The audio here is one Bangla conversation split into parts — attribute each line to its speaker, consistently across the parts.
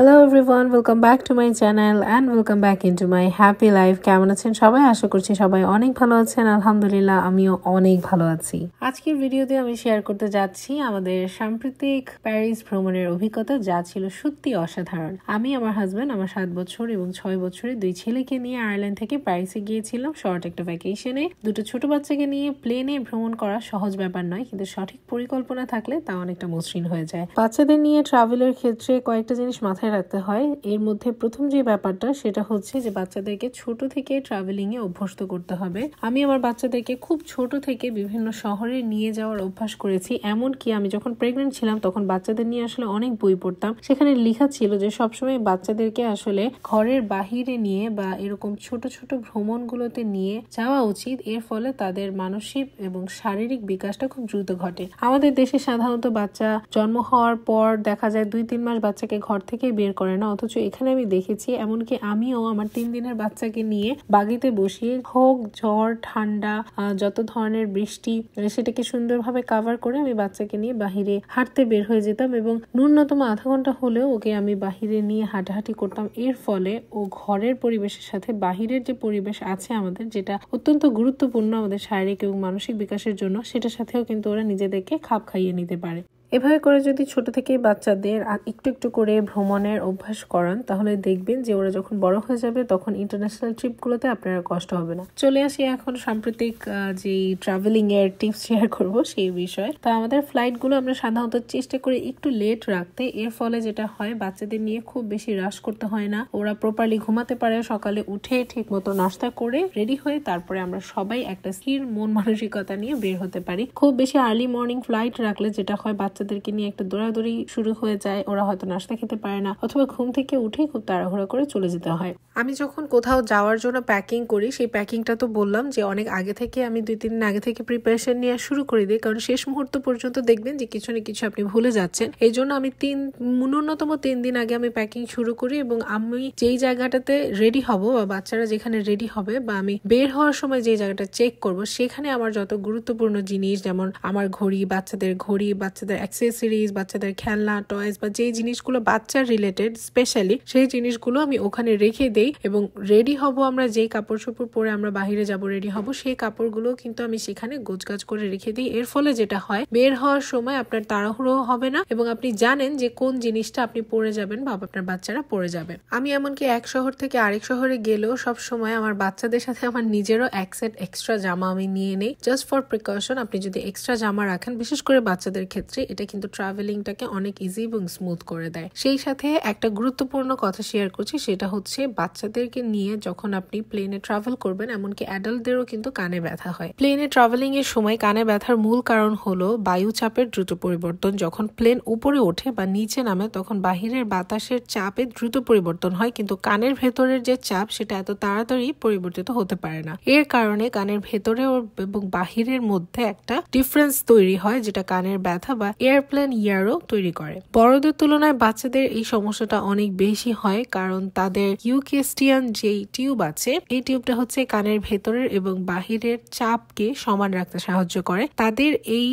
Speaker 1: hello everyone welcome back to my channel and welcome back in to my happy life কেমন আছেন সবাই আশা করছি সবাই অনেক ভালো আছেন আলহামদুলিল্লাহ আমিও অনেক ভালো আছি আজকের ভিডিওতে আমি শেয়ার করতে যাচ্ছি আমাদের সাম্প্রতিক প্যারিস ভ্রমণের অভিজ্ঞতা যা ছিল সত্যি অসাধারণ আমি আমার হাজব্যান্ড আমার সাত বছর এবং ছয় বছরের দুই ছেলেকে নিয়ে আয়ারল্যান্ড থেকে প্যারিসে গিয়েছিলাম শর্ট একটা ভ্যাকেশনে দুটো ছোট বাচ্চাকে নিয়ে প্লেনে ভ্রমণ করা সহজ ব্যাপার নয় কিন্তু সঠিক পরিকল্পনা থাকলে তা অনেকটা মসৃণ হয়ে যায় বাচ্চাদের নিয়ে ট্রাভেলের ক্ষেত্রে কয়েকটা জিনিস মাথায় মাথায় রাখতে হয় এর মধ্যে প্রথম যে ব্যাপারটা সেটা হচ্ছে যে বাচ্চাদেরকে ছোট থেকে ট্রাভেলিংয়ে অভ্যস্ত করতে হবে আমি আমার বাচ্চাদেরকে খুব ছোট থেকে বিভিন্ন শহরে নিয়ে যাওয়ার অভ্যাস করেছি এমন কি আমি যখন প্রেগনেন্ট ছিলাম তখন বাচ্চাদের নিয়ে আসলে অনেক বই পড়তাম সেখানে লেখা ছিল যে সবসময় বাচ্চাদেরকে আসলে ঘরের বাহিরে নিয়ে বা এরকম ছোট ছোট ভ্রমণগুলোতে নিয়ে যাওয়া উচিত এর ফলে তাদের মানসিক এবং শারীরিক বিকাশটা খুব দ্রুত ঘটে আমাদের দেশে সাধারণত বাচ্চা জন্ম হওয়ার পর দেখা যায় দুই তিন মাস বাচ্চাকে ঘর থেকে বের করে না অথচ এখানে আমি দেখেছি এমনকি আমিও আমার তিন দিনের বাচ্চাকে নিয়ে বাগিতে বসিয়ে হোক ঝড় ঠান্ডা যত ধরনের বৃষ্টি সেটাকে সুন্দরভাবে কাভার করে আমি বাচ্চাকে নিয়ে বাহিরে হাঁটতে বের হয়ে যেতাম এবং ন্যূনতম আধা ঘন্টা হলেও ওকে আমি বাহিরে নিয়ে হাঁটাহাঁটি করতাম এর ফলে ও ঘরের পরিবেশের সাথে বাহিরের যে পরিবেশ আছে আমাদের যেটা অত্যন্ত গুরুত্বপূর্ণ আমাদের শারীরিক এবং মানসিক বিকাশের জন্য সেটার সাথেও কিন্তু ওরা নিজেদেরকে খাপ খাইয়ে নিতে পারে এভাবে করে যদি ছোট থেকে বাচ্চাদের একটু একটু করে ভ্রমণের অভ্যাস করান তাহলে দেখবেন যে ওরা যখন বড় হয়ে যাবে তখন ইন্টারন্যাশনাল ট্রিপগুলোতে আপনার কষ্ট হবে না চলে আসি এখন সাম্প্রতিক যে ট্রাভেলিং এর টিপস শেয়ার করব সেই বিষয়ে তা আমাদের ফ্লাইটগুলো আমরা সাধারণত চেষ্টা করি একটু লেট রাখতে এর ফলে যেটা হয় বাচ্চাদের নিয়ে খুব বেশি রাশ করতে হয় না ওরা প্রপারলি ঘুমাতে পারে সকালে উঠে ঠিক মতো নাস্তা করে রেডি হয়ে তারপরে আমরা সবাই একটা স্থির মন মানসিকতা নিয়ে বের হতে পারি খুব বেশি আর্লি মর্নিং ফ্লাইট রাখলে যেটা হয় বাচ্চা বাচ্চাদেরকে নিয়ে একটা দৌড়াদৌড়ি শুরু হয়ে যায় ওরা হয়তো নাস্তা খেতে পারে না অথবা ঘুম থেকে উঠেই খুব তাড়াহুড়া করে চলে যেতে হয় আমি যখন কোথাও যাওয়ার জন্য প্যাকিং করি সেই প্যাকিংটা তো বললাম যে অনেক আগে থেকে আমি দুই তিন দিন আগে থেকে প্রিপারেশন নেওয়া শুরু করে দিই কারণ শেষ মুহূর্ত পর্যন্ত দেখবেন যে কিছু না কিছু আপনি ভুলে যাচ্ছেন এই জন্য আমি তিন ন্যূনতম তিন দিন আগে আমি প্যাকিং শুরু করি এবং আমি যেই জায়গাটাতে রেডি হব বা বাচ্চারা যেখানে রেডি হবে বা আমি বের হওয়ার সময় যে জায়গাটা চেক করব সেখানে আমার যত গুরুত্বপূর্ণ জিনিস যেমন আমার ঘড়ি বাচ্চাদের ঘড়ি বাচ্চাদের অ্যাক্সেসরিজ বাচ্চাদের খেলনা টয়স বা যেই জিনিসগুলো বাচ্চার রিলেটেড স্পেশালি সেই জিনিসগুলো আমি ওখানে রেখে দেই এবং রেডি হব আমরা যেই কাপড় চোপড় পরে আমরা বাহিরে যাব রেডি হব সেই কাপড়গুলো কিন্তু আমি সেখানে গোছগাছ করে রেখে দিই এর ফলে যেটা হয় বের হওয়ার সময় আপনার তাড়াহুড়ো হবে না এবং আপনি জানেন যে কোন জিনিসটা আপনি পরে যাবেন বা আপনার বাচ্চারা পরে যাবে আমি এমনকি এক শহর থেকে আরেক শহরে গেলেও সব সময় আমার বাচ্চাদের সাথে আমার নিজেরও এক সেট এক্সট্রা জামা আমি নিয়ে নেই জাস্ট ফর প্রিকশন আপনি যদি এক্সট্রা জামা রাখেন বিশেষ করে বাচ্চাদের ক্ষেত্রে এটা কিন্তু ট্রাভেলিংটাকে অনেক ইজি এবং স্মুথ করে দেয় সেই সাথে একটা গুরুত্বপূর্ণ কথা শেয়ার করছি সেটা হচ্ছে বাচ্চাদেরকে নিয়ে যখন আপনি প্লেনে ট্রাভেল করবেন এমনকি অ্যাডাল্টদেরও কিন্তু কানে ব্যথা হয় প্লেনে ট্রাভেলিং এর সময় কানে ব্যথার মূল কারণ হলো বায়ুচাপের দ্রুত পরিবর্তন যখন প্লেন উপরে ওঠে বা নিচে নামে তখন বাহিরের বাতাসের চাপে দ্রুত পরিবর্তন হয় কিন্তু কানের ভেতরের যে চাপ সেটা এত তাড়াতাড়ি পরিবর্তিত হতে পারে না এর কারণে কানের ভেতরে এবং বাহিরের মধ্যে একটা ডিফারেন্স তৈরি হয় যেটা কানের ব্যথা বা এয়ারপ্লেন ইয়ারও তৈরি করে বড়দের তুলনায় বাচ্চাদের এই সমস্যাটা অনেক বেশি হয় কারণ তাদের ইউকেস্টিয়ান যেই টিউব আছে এই টিউবটা হচ্ছে কানের ভেতরের এবং বাহিরের চাপকে সমান রাখতে সাহায্য করে তাদের এই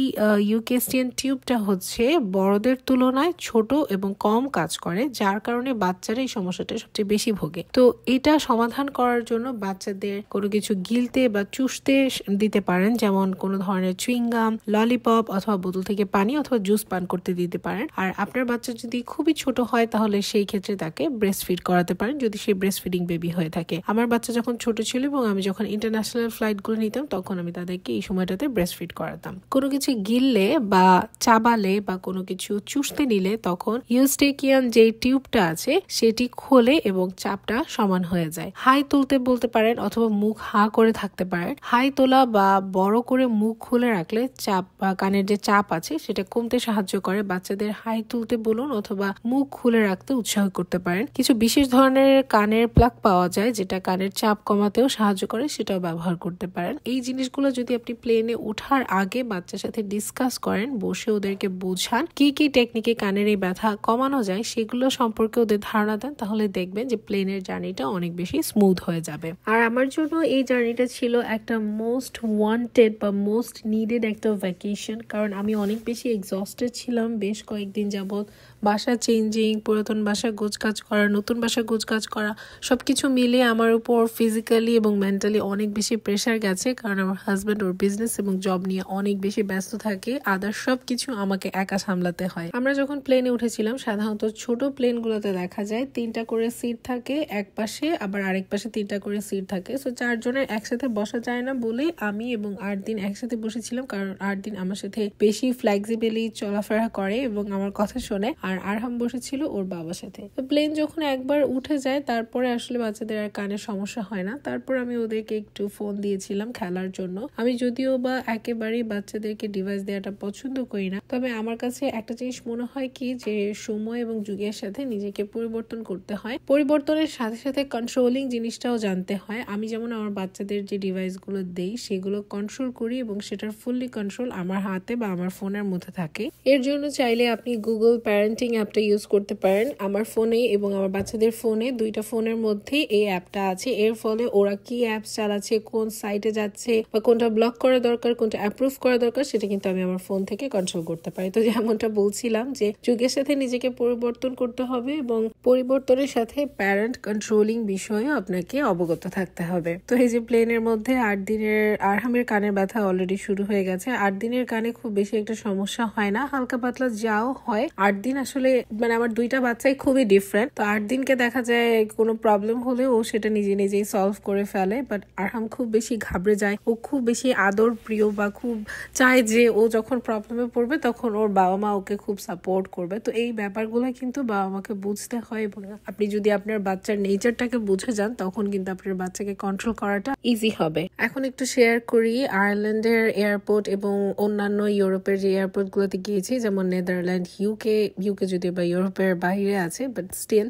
Speaker 1: ইউকেস্টিয়ান টিউবটা হচ্ছে বড়দের তুলনায় ছোট এবং কম কাজ করে যার কারণে বাচ্চারা এই সমস্যাটা সবচেয়ে বেশি ভোগে তো এটা সমাধান করার জন্য বাচ্চাদের কোনো কিছু গিলতে বা চুষতে দিতে পারেন যেমন কোনো ধরনের চুইংগাম ললিপপ অথবা বোতল থেকে পানি অথবা জুস পান করতে দিতে পারেন আর আপনার বাচ্চা যদি খুবই ছোট হয় তাহলে সেই ক্ষেত্রে তাকে ব্রেস্ট ফিড করাতে পারেন যদি সে ব্রেস্ট ফিডিং বেবি হয়ে থাকে আমার বাচ্চা যখন ছোট ছিল এবং আমি যখন ইন্টারন্যাশনাল ফ্লাইট গুলো নিতাম তখন আমি তাদেরকে এই সময়টাতে ব্রেস্ট ফিড করাতাম কোনো কিছু গিললে বা চাবালে বা কোনো কিছু চুষতে নিলে তখন ইউস্টেকিয়ান যে টিউবটা আছে সেটি খোলে এবং চাপটা সমান হয়ে যায় হাই তুলতে বলতে পারেন অথবা মুখ হা করে থাকতে পারেন হাই তোলা বা বড় করে মুখ খুলে রাখলে চাপ বা কানের যে চাপ আছে সেটা কমতে তুলতে সাহায্য করে বাচ্চাদের হাই তুলতে বলুন অথবা মুখ খুলে রাখতে উৎসাহ করতে পারেন কিছু বিশেষ ধরনের কানের প্লাগ পাওয়া যায় যেটা কানের চাপ কমাতেও সাহায্য করে সেটাও ব্যবহার করতে পারেন এই জিনিসগুলো যদি আপনি প্লেনে ওঠার আগে বাচ্চার সাথে ডিসকাস করেন বসে ওদেরকে বোঝান কি কি টেকনিকে কানের এই ব্যথা কমানো যায় সেগুলো সম্পর্কে ওদের ধারণা দেন তাহলে দেখবেন যে প্লেনের জার্নিটা অনেক বেশি স্মুথ হয়ে যাবে আর আমার জন্য এই জার্নিটা ছিল একটা মোস্ট ওয়ান্টেড বা মোস্ট নিডেড একটা ভ্যাকেশন কারণ আমি অনেক বেশি এক্সস্ট কষ্টে ছিলাম বেশ কয়েকদিন যাবৎ বাসা চেঞ্জিং পুরাতন বাসা কাজ করা নতুন বাসা কাজ করা সব কিছু মিলে আমার উপর ফিজিক্যালি এবং মেন্টালি অনেক বেশি প্রেশার গেছে কারণ আমার হাজব্যান্ড ওর বিজনেস এবং জব নিয়ে অনেক বেশি ব্যস্ত থাকে আদার সব কিছু আমাকে একা সামলাতে হয় আমরা যখন প্লেনে উঠেছিলাম সাধারণত ছোট প্লেনগুলোতে দেখা যায় তিনটা করে সিট থাকে এক পাশে আবার আরেক পাশে তিনটা করে সিট থাকে সো চারজনের একসাথে বসা যায় না বলেই আমি এবং আট দিন একসাথে বসেছিলাম কারণ আট দিন আমার সাথে বেশি ফ্লেক্সিবিলি চলাফেরা করে এবং আমার কথা শোনে আর আর আরহাম বসেছিল ওর বাবার সাথে তো প্লেন যখন একবার উঠে যায় তারপরে আসলে বাচ্চাদের আর কানে সমস্যা হয় না তারপর আমি ওদেরকে একটু ফোন দিয়েছিলাম খেলার জন্য আমি যদিও বা একেবারেই বাচ্চাদেরকে ডিভাইস দেওয়াটা পছন্দ করি না তবে আমার কাছে একটা জিনিস মনে হয় কি যে সময় এবং যুগের সাথে নিজেকে পরিবর্তন করতে হয় পরিবর্তনের সাথে সাথে কন্ট্রোলিং জিনিসটাও জানতে হয় আমি যেমন আমার বাচ্চাদের যে ডিভাইসগুলো দেই সেগুলো কন্ট্রোল করি এবং সেটার ফুললি কন্ট্রোল আমার হাতে বা আমার ফোনের মধ্যে থাকে এর জন্য চাইলে আপনি গুগল প্যারেন্ট পেন্টিং অ্যাপটা ইউজ করতে পারেন আমার ফোনে এবং আমার বাচ্চাদের ফোনে দুইটা ফোনের মধ্যে এই অ্যাপটা আছে এর ফলে ওরা কি অ্যাপস চালাচ্ছে কোন সাইটে যাচ্ছে বা কোনটা ব্লক করা দরকার কোনটা অ্যাপ্রুভ করা দরকার সেটা কিন্তু আমি আমার ফোন থেকে কন্ট্রোল করতে পারি তো যেমনটা বলছিলাম যে যুগের সাথে নিজেকে পরিবর্তন করতে হবে এবং পরিবর্তনের সাথে প্যারেন্ট কন্ট্রোলিং বিষয়ে আপনাকে অবগত থাকতে হবে তো এই যে প্লেনের মধ্যে আট দিনের আরহামের কানের ব্যথা অলরেডি শুরু হয়ে গেছে আট দিনের কানে খুব বেশি একটা সমস্যা হয় না হালকা পাতলা যাও হয় আট দিন আসলে মানে আমার দুইটা বাচ্চাই খুবই ডিফারেন্ট তো আট দিনকে দেখা যায় কোনো প্রবলেম হলে ও সেটা নিজে নিজেই সলভ করে ফেলে বাট আরহাম খুব বেশি ঘাবড়ে যায় ও খুব বেশি আদর প্রিয় বা খুব চায় যে ও যখন প্রবলেমে পড়বে তখন ওর বাবা মা ওকে খুব সাপোর্ট করবে তো এই ব্যাপারগুলো কিন্তু বাবা মাকে বুঝতে হয় এবং আপনি যদি আপনার বাচ্চার নেচারটাকে বুঝে যান তখন কিন্তু আপনার বাচ্চাকে কন্ট্রোল করাটা ইজি হবে এখন একটু শেয়ার করি আয়ারল্যান্ডের এয়ারপোর্ট এবং অন্যান্য ইউরোপের যে এয়ারপোর্টগুলোতে গিয়েছি যেমন নেদারল্যান্ড ইউকে ইউ ইউকে যদিও বা ইউরোপের বাইরে আছে বাট স্টিল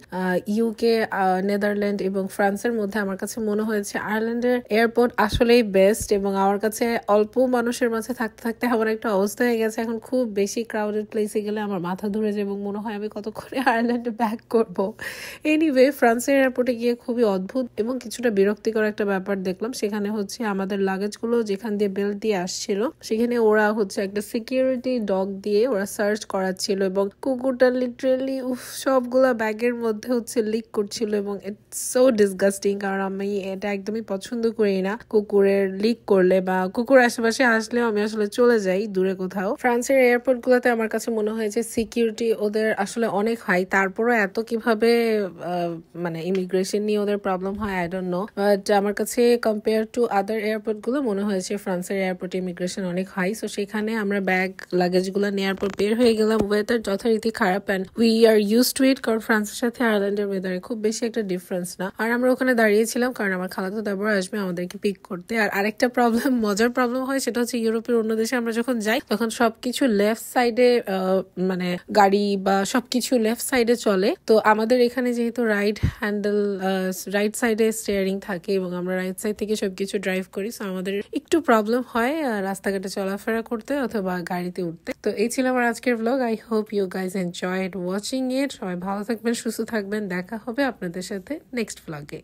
Speaker 1: ইউকে নেদারল্যান্ড এবং ফ্রান্সের মধ্যে আমার কাছে মনে হয়েছে আয়ারল্যান্ডের এয়ারপোর্ট আসলেই বেস্ট এবং আমার কাছে অল্প মানুষের মাঝে থাকতে থাকতে আমার একটা অবস্থা হয়ে গেছে এখন খুব বেশি ক্রাউডেড প্লেসে গেলে আমার মাথা ধরে যায় এবং মনে হয় আমি কতক্ষণে আয়ারল্যান্ডে ব্যাক করব এনিওয়ে ফ্রান্সের এয়ারপোর্টে গিয়ে খুবই অদ্ভুত এবং কিছুটা বিরক্তিকর একটা ব্যাপার দেখলাম সেখানে হচ্ছে আমাদের লাগেজগুলো যেখান দিয়ে বেল্ট দিয়ে আসছিল সেখানে ওরা হচ্ছে একটা সিকিউরিটি ডগ দিয়ে ওরা সার্চ করাচ্ছিল এবং কুকুর ওটা লিটারেলি সবগুলো ব্যাগের মধ্যে হচ্ছে লিক করছিল এবং ইটস সো ডিসগাস্টিং কারণ আমি এটা একদমই পছন্দ করি না কুকুরের লিক করলে বা কুকুর আশেপাশে আসলেও আমি আসলে চলে যাই দূরে কোথাও ফ্রান্সের এয়ারপোর্ট গুলোতে আমার কাছে মনে হয়েছে সিকিউরিটি ওদের আসলে অনেক হাই তারপরও এত কিভাবে মানে ইমিগ্রেশন নিয়ে ওদের প্রবলেম হয় আই ডোন্ট নো বাট আমার কাছে কম্পেয়ার টু আদার এয়ারপোর্ট গুলো মনে হয়েছে ফ্রান্সের এয়ারপোর্টে ইমিগ্রেশন অনেক হাই সো সেখানে আমরা ব্যাগ লাগেজ গুলো নেওয়ার পর বের হয়ে গেলাম ওয়েদার যথারীতি খারাপ and we are use to it কারণ ফ্রান্সের সাথে আয়ারল্যান্ডের ওয়েদারে খুব বেশি একটা ডিফারেন্স না আর আমরা ওখানে দাঁড়িয়েছিলাম কারণ আমার খালাতো তারপর আসবে আমাদেরকে পিক করতে আর আরেকটা প্রবলেম মজার প্রবলেম হয় সেটা হচ্ছে ইউরোপের অন্য দেশে আমরা যখন যাই তখন সবকিছু লেফট সাইডে মানে গাড়ি বা সবকিছু লেফট সাইডে চলে তো আমাদের এখানে যেহেতু রাইট হ্যান্ডেল রাইট সাইডে স্টিয়ারিং থাকে এবং আমরা রাইট সাইড থেকে সবকিছু ড্রাইভ করি সো আমাদের একটু প্রবলেম হয় রাস্তাঘাটে চলাফেরা করতে অথবা গাড়িতে উঠতে তো এই ছিল আমার আজকের blog I hope you guys enjoy enjoyed watching এর সবাই ভালো থাকবেন সুস্থ থাকবেন দেখা হবে আপনাদের সাথে নেক্সট ব্লগে